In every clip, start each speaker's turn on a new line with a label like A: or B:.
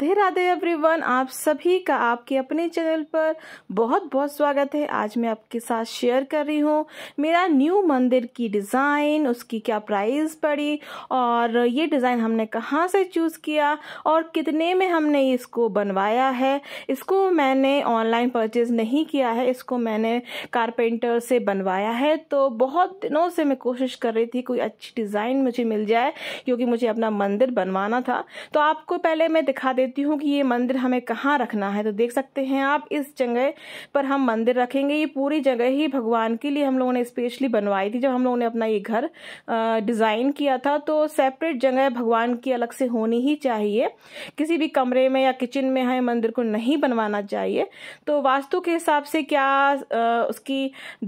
A: Radhe Radhe everyone आप सभी का आपके अपने चैनल पर बहुत बहुत स्वागत है आज मैं आपके साथ शेयर कर रही हूँ मेरा न्यू मंदिर की डिज़ाइन उसकी क्या प्राइस पड़ी और ये डिज़ाइन हमने कहाँ से चूज़ किया और कितने में हमने इसको बनवाया है इसको मैंने ऑनलाइन परचेज़ नहीं किया है इसको मैंने कारपेंटर से बनवाया है तो बहुत दिनों से मैं कोशिश कर रही थी कोई अच्छी डिज़ाइन मुझे मिल जाए क्योंकि मुझे अपना मंदिर बनवाना था तो आपको पहले मैं दिखा दे देती हूँ कि ये मंदिर हमें कहाँ रखना है तो देख सकते हैं आप इस जगह पर हम मंदिर रखेंगे ये पूरी जगह ही भगवान के लिए हम लोगों ने स्पेशली बनवाई थी जब हम लोगों ने अपना ये घर डिज़ाइन किया था तो सेपरेट जगह भगवान की अलग से होनी ही चाहिए किसी भी कमरे में या किचन में हमें मंदिर को नहीं बनवाना चाहिए तो वास्तु के हिसाब से क्या उसकी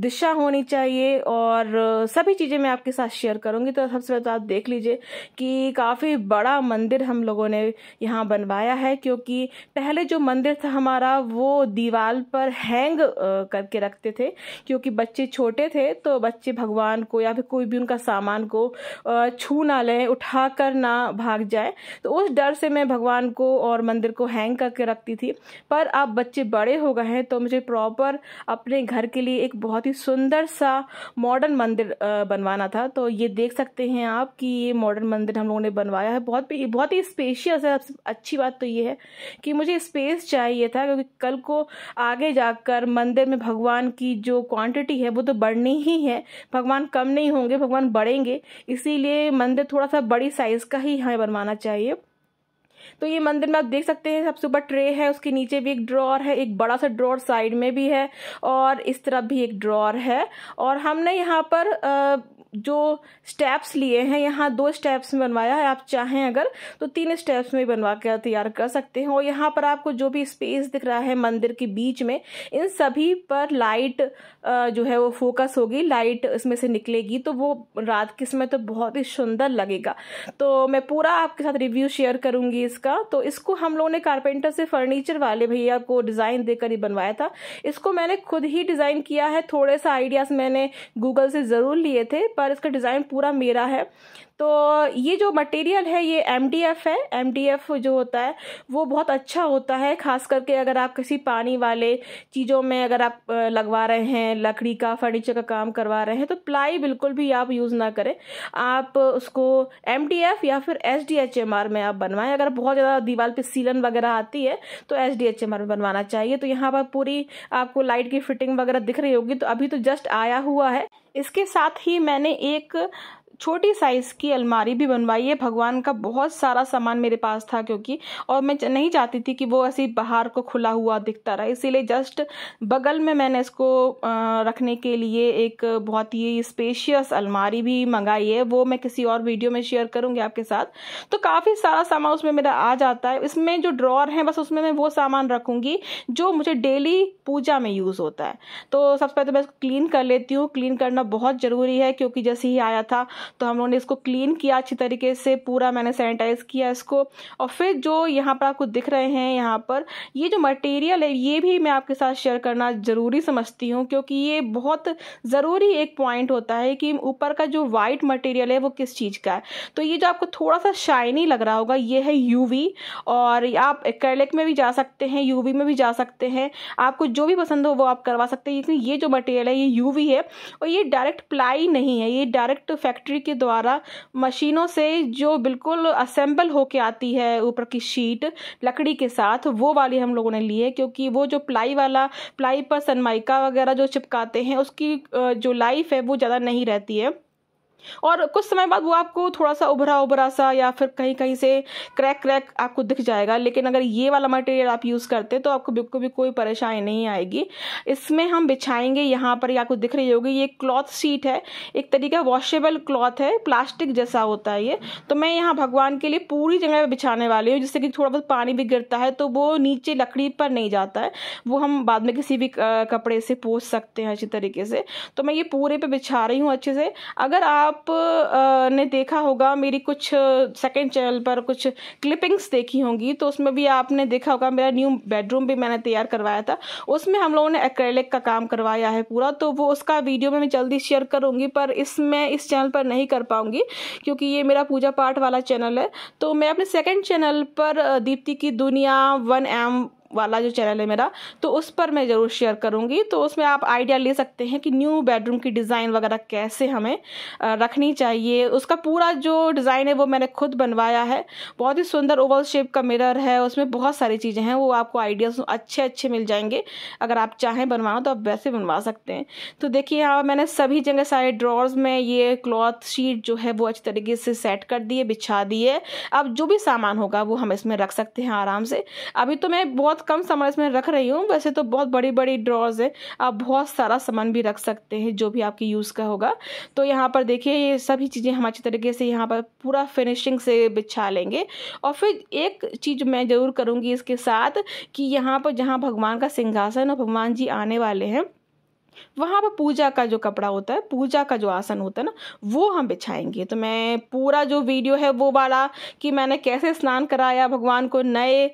A: दिशा होनी चाहिए और सभी चीज़ें मैं आपके साथ शेयर करूँगी तो सबसे पहले तो आप देख लीजिए कि काफ़ी बड़ा मंदिर हम लोगों ने यहाँ बनवाया आया है क्योंकि पहले जो मंदिर था हमारा वो दीवार पर हैंग करके रखते थे क्योंकि बच्चे छोटे थे तो बच्चे भगवान को या फिर कोई भी उनका सामान को छू ना लें उठा कर ना भाग जाए तो उस डर से मैं भगवान को और मंदिर को हैंग करके रखती थी पर अब बच्चे बड़े हो गए हैं तो मुझे प्रॉपर अपने घर के लिए एक बहुत ही सुंदर सा मॉडर्न मंदिर बनवाना था तो ये देख सकते हैं आप कि ये मॉडर्न मंदिर हम लोगों ने बनवाया है बहुत बहुत ही स्पेशियस है अच्छी बात तो ये है कि मुझे स्पेस चाहिए था क्योंकि कल को आगे जाकर मंदिर में भगवान की जो क्वांटिटी है वो तो बढ़नी ही है भगवान कम नहीं होंगे भगवान बढ़ेंगे इसीलिए मंदिर थोड़ा सा बड़ी साइज़ का ही हमें बनवाना चाहिए तो ये मंदिर में आप देख सकते हैं सबसे ऊपर ट्रे है उसके नीचे भी एक ड्रॉर है एक बड़ा सा ड्रॉर साइड में भी है और इस तरफ भी एक ड्रॉर है और हमने यहाँ पर जो स्टेप्स लिए हैं यहाँ दो स्टेप्स में बनवाया है आप चाहें अगर तो तीन स्टेप्स में बनवा कर तैयार कर सकते हैं और यहाँ पर आपको जो भी स्पेस दिख रहा है मंदिर के बीच में इन सभी पर लाइट जो है वो फोकस होगी लाइट इसमें से निकलेगी तो वो रात के समय तो बहुत ही सुंदर लगेगा तो मैं पूरा आपके साथ रिव्यू शेयर करूंगी इसका तो इसको हम लोगों ने कारपेंटर से फर्नीचर वाले भैया को डिज़ाइन देकर ही बनवाया था इसको मैंने खुद ही डिज़ाइन किया है थोड़े सा आइडियाज़ मैंने गूगल से ज़रूर लिए थे पर पर इसका डिज़ाइन पूरा मेरा है तो ये जो मटेरियल है ये एम है एम जो होता है वो बहुत अच्छा होता है ख़ास करके अगर आप किसी पानी वाले चीज़ों में अगर आप लगवा रहे हैं लकड़ी का फर्नीचर का काम करवा रहे हैं तो प्लाई बिल्कुल भी आप यूज़ ना करें आप उसको एम या फिर एस में आप बनवाएं अगर बहुत ज़्यादा दीवार पर सीलन वगैरह आती है तो एस में बनवाना चाहिए तो यहाँ पर पूरी आपको लाइट की फिटिंग वगैरह दिख रही होगी तो अभी तो जस्ट आया हुआ है इसके साथ ही मैंने एक छोटी साइज़ की अलमारी भी बनवाई है भगवान का बहुत सारा सामान मेरे पास था क्योंकि और मैं नहीं चाहती थी कि वो ऐसी बाहर को खुला हुआ दिखता रहा इसीलिए जस्ट बगल में मैंने इसको रखने के लिए एक बहुत ही स्पेशियस अलमारी भी मंगाई है वो मैं किसी और वीडियो में शेयर करूंगी आपके साथ तो काफ़ी सारा सामान उसमें मेरा आ जाता है इसमें जो ड्रॉर है बस उसमें मैं वो सामान रखूंगी जो मुझे डेली पूजा में यूज़ होता है तो सबसे पहले तो मैं इसको क्लीन कर लेती हूँ क्लीन करना बहुत ज़रूरी है क्योंकि जैसे ही आया था तो हम लोगों ने इसको क्लीन किया अच्छी तरीके से पूरा मैंने सैनिटाइज़ किया इसको और फिर जो यहाँ पर आपको दिख रहे हैं यहाँ पर ये जो मटेरियल है ये भी मैं आपके साथ शेयर करना ज़रूरी समझती हूँ क्योंकि ये बहुत ज़रूरी एक पॉइंट होता है कि ऊपर का जो वाइट मटेरियल है वो किस चीज़ का है तो ये जो आपको थोड़ा सा शाइनी लग रहा होगा ये है यूवी और आप एक्रेलिक में भी जा सकते हैं यूवी में भी जा सकते हैं आपको जो भी पसंद हो वो आप करवा सकते हैं लेकिन ये जो मटेरियल है ये यूवी है और ये डायरेक्ट प्लाई नहीं है ये डायरेक्ट फैक्ट्री के द्वारा मशीनों से जो बिल्कुल असेंबल होके आती है ऊपर की शीट लकड़ी के साथ वो वाली हम लोगों ने ली है क्योंकि वो जो प्लाई वाला प्लाई पर सनमाइका वगैरह जो चिपकाते हैं उसकी जो लाइफ है वो ज़्यादा नहीं रहती है और कुछ समय बाद वो आपको थोड़ा सा उभरा उभरा सा या फिर कहीं कहीं से क्रैक क्रैक आपको दिख जाएगा लेकिन अगर ये वाला मटेरियल आप यूज़ करते हैं तो आपको बिल्कुल भी कोई परेशानी नहीं आएगी इसमें हम बिछाएंगे यहाँ पर ये आपको दिख रही होगी ये क्लॉथ शीट है एक तरीका वॉशेबल क्लॉथ है प्लास्टिक जैसा होता है ये तो मैं यहाँ भगवान के लिए पूरी जगह बिछाने वाली हूँ जिससे कि थोड़ा बहुत पानी भी गिरता है तो वो नीचे लकड़ी पर नहीं जाता है वो हम बाद में किसी भी कपड़े से पोस सकते हैं अच्छी तरीके से तो मैं ये पूरे पर बिछा रही हूँ अच्छे से अगर आप आप ने देखा होगा मेरी कुछ सेकंड चैनल पर कुछ क्लिपिंग्स देखी होंगी तो उसमें भी आपने देखा होगा मेरा न्यू बेडरूम भी मैंने तैयार करवाया था उसमें हम लोगों ने एक्रेलिक का काम करवाया है पूरा तो वो उसका वीडियो में मैं जल्दी शेयर करूँगी पर इसमें इस चैनल पर नहीं कर पाऊँगी क्योंकि ये मेरा पूजा पाठ वाला चैनल है तो मैं अपने सेकेंड चैनल पर दीप्ति की दुनिया वन एम वाला जो चैनल है मेरा तो उस पर मैं ज़रूर शेयर करूँगी तो उसमें आप आइडिया ले सकते हैं कि न्यू बेडरूम की डिज़ाइन वगैरह कैसे हमें रखनी चाहिए उसका पूरा जो डिज़ाइन है वो मैंने खुद बनवाया है बहुत ही सुंदर ओवल शेप का मिरर है उसमें बहुत सारी चीज़ें हैं वो आपको आइडियाज़ अच्छे अच्छे मिल जाएंगे अगर आप चाहें बनवाओ तो आप वैसे बनवा सकते हैं तो देखिए यहाँ मैंने सभी जगह सारे ड्रॉर्स में ये क्लॉथ शीट जो है वो अच्छी तरीके से सेट कर दिए बिछा दिए अब जो भी सामान होगा वो हम इसमें रख सकते हैं आराम से अभी तो मैं बहुत कम सामान इसमें रख रही हूँ वैसे तो बहुत बड़ी बड़ी ड्रॉज है आप बहुत सारा सामान भी रख सकते हैं जो भी आपकी यूज़ का होगा तो यहाँ पर देखिए ये सभी चीज़ें हम अच्छी तरीके से यहाँ पर पूरा फिनिशिंग से बिछा लेंगे और फिर एक चीज़ मैं ज़रूर करूँगी इसके साथ कि यहाँ पर जहाँ भगवान का सिंहासन और भगवान जी आने वाले हैं वहाँ पर पूजा का जो कपड़ा होता है पूजा का जो आसन होता है ना वो हम बिछाएंगे तो मैं पूरा जो वीडियो है वो वाला कि मैंने कैसे स्नान कराया भगवान को नए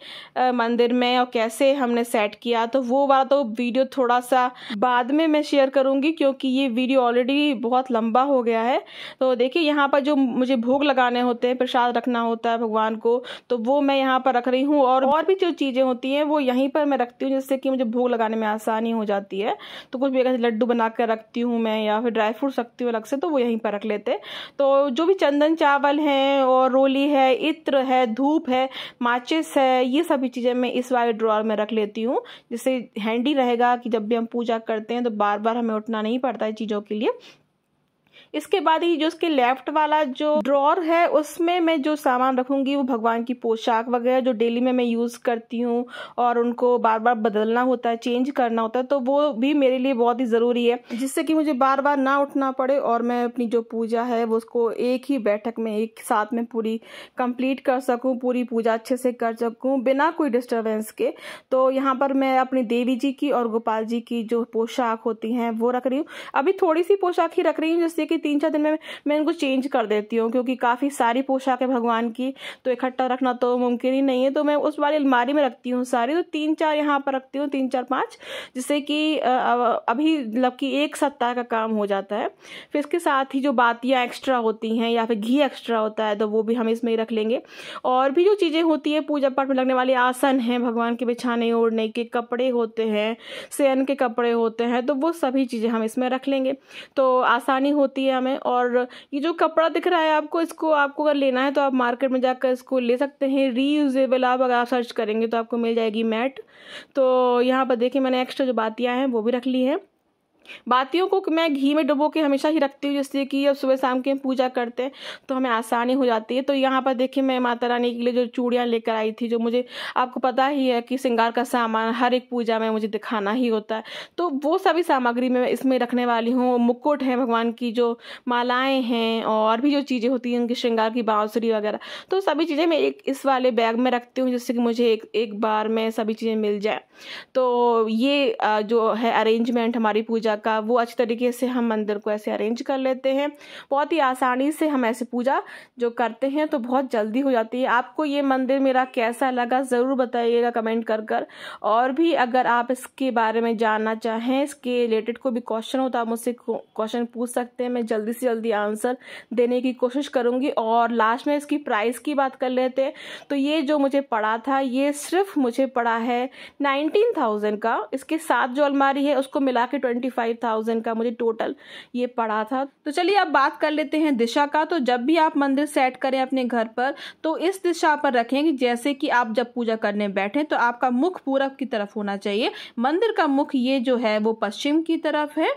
A: मंदिर में और कैसे हमने सेट किया तो वो वाला तो वीडियो थोड़ा सा बाद में मैं शेयर करूँगी क्योंकि ये वीडियो ऑलरेडी बहुत लंबा हो गया है तो देखिए यहाँ पर जो मुझे भोग लगाने होते हैं प्रसाद रखना होता है भगवान को तो वो मैं यहाँ पर रख रही हूँ और और भी जो चीज़ें होती हैं वो यहीं पर मैं रखती हूँ जिससे कि मुझे भोग लगाने में आसानी हो जाती है तो कुछ जगह लड्डू बना कर रखती हूँ मैं या फिर ड्राई फ्रूट रखती हूँ अलग से तो वो यहीं पर रख लेते तो जो भी चंदन चावल हैं और रोली है इत्र है धूप है माचिस है ये सभी चीज़ें मैं इस वाले ड्रॉर में रख लेती हूँ जिससे हैंडी रहेगा कि जब भी हम पूजा करते हैं तो बार बार हमें उठना नहीं पड़ता है चीज़ों के लिए इसके बाद ही जो उसके लेफ्ट वाला जो ड्रॉर है उसमें मैं जो सामान रखूंगी वो भगवान की पोशाक वगैरह जो डेली में मैं यूज़ करती हूँ और उनको बार बार बदलना होता है चेंज करना होता है तो वो भी मेरे लिए बहुत ही ज़रूरी है जिससे कि मुझे बार बार ना उठना पड़े और मैं अपनी जो पूजा है वो उसको एक ही बैठक में एक साथ में पूरी कंप्लीट कर सकूँ पूरी पूजा अच्छे से कर सकूँ बिना कोई डिस्टर्बेंस के तो यहाँ पर मैं अपनी देवी जी की और गोपाल जी की जो पोशाक होती हैं वो रख रही हूँ अभी थोड़ी सी पोशाक ही रख रही हूँ जैसे कि ही तीन चार दिन में मैं इनको चेंज कर देती हूँ क्योंकि काफ़ी सारी पोशाक है भगवान की तो इकट्ठा रखना तो मुमकिन ही नहीं है तो मैं उस वाली अलमारी में रखती हूँ सारी तो तीन चार यहाँ पर रखती हूँ तीन चार पाँच जिससे कि अभी मतलब कि एक सप्ताह का काम हो जाता है फिर इसके साथ ही जो बातियाँ एक्स्ट्रा होती हैं या फिर घी एक्स्ट्रा होता है तो वो भी हम इसमें ही रख लेंगे और भी जो चीज़ें होती है पूजा पाठ में लगने वाले आसन हैं भगवान के बिछाने ओढ़ने के कपड़े होते हैं सेन के कपड़े होते हैं तो वो सभी चीज़ें हम इसमें रख लेंगे तो आसानी होती है चाहिए हमें और ये जो कपड़ा दिख रहा है आपको इसको आपको अगर लेना है तो आप मार्केट में जाकर इसको ले सकते हैं रीयूजेबल आप अगर आप सर्च करेंगे तो आपको मिल जाएगी मैट तो यहाँ पर देखिए मैंने एक्स्ट्रा जो बातियाँ हैं वो भी रख ली हैं बातियों को मैं घी में डुबो के हमेशा ही रखती हूँ जिससे कि अब सुबह शाम के पूजा करते हैं तो हमें आसानी हो जाती है तो यहाँ पर देखिए मैं माता रानी के लिए जो चूड़ियाँ लेकर आई थी जो मुझे आपको पता ही है कि श्रृंगार का सामान हर एक पूजा में मुझे दिखाना ही होता है तो वो सभी सामग्री मैं इसमें रखने वाली हूँ मुकुट है भगवान की जो मालाएँ हैं और भी जो चीज़ें होती हैं उनकी श्रृंगार की बाँसुरी वगैरह तो सभी चीज़ें मैं एक इस वाले बैग में रखती हूँ जिससे कि मुझे एक एक बार में सभी चीज़ें मिल जाए तो ये जो है अरेंजमेंट हमारी पूजा पूजा का वो अच्छी तरीके से हम मंदिर को ऐसे अरेंज कर लेते हैं बहुत ही आसानी से हम ऐसे पूजा जो करते हैं तो बहुत जल्दी हो जाती है आपको ये मंदिर मेरा कैसा लगा ज़रूर बताइएगा कमेंट कर कर और भी अगर आप इसके बारे में जानना चाहें इसके रिलेटेड कोई भी क्वेश्चन हो तो आप मुझसे क्वेश्चन पूछ सकते हैं मैं जल्दी से जल्दी आंसर देने की कोशिश करूँगी और लास्ट में इसकी प्राइस की बात कर लेते हैं तो ये जो मुझे पड़ा था ये सिर्फ मुझे पड़ा है नाइनटीन का इसके साथ जो अलमारी है उसको मिला के ट्वेंटी फाइव थाउजेंड का मुझे टोटल ये पड़ा था तो चलिए अब बात कर लेते हैं दिशा का तो जब भी आप मंदिर सेट करें अपने घर पर तो इस दिशा पर कि जैसे कि आप जब पूजा करने बैठे तो आपका मुख पूरब की तरफ होना चाहिए मंदिर का मुख ये जो है वो पश्चिम की तरफ है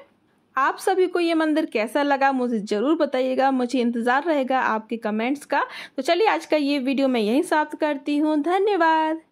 A: आप सभी को ये मंदिर कैसा लगा मुझे ज़रूर बताइएगा मुझे इंतज़ार रहेगा आपके कमेंट्स का तो चलिए आज का ये वीडियो मैं यहीं साफ करती हूँ धन्यवाद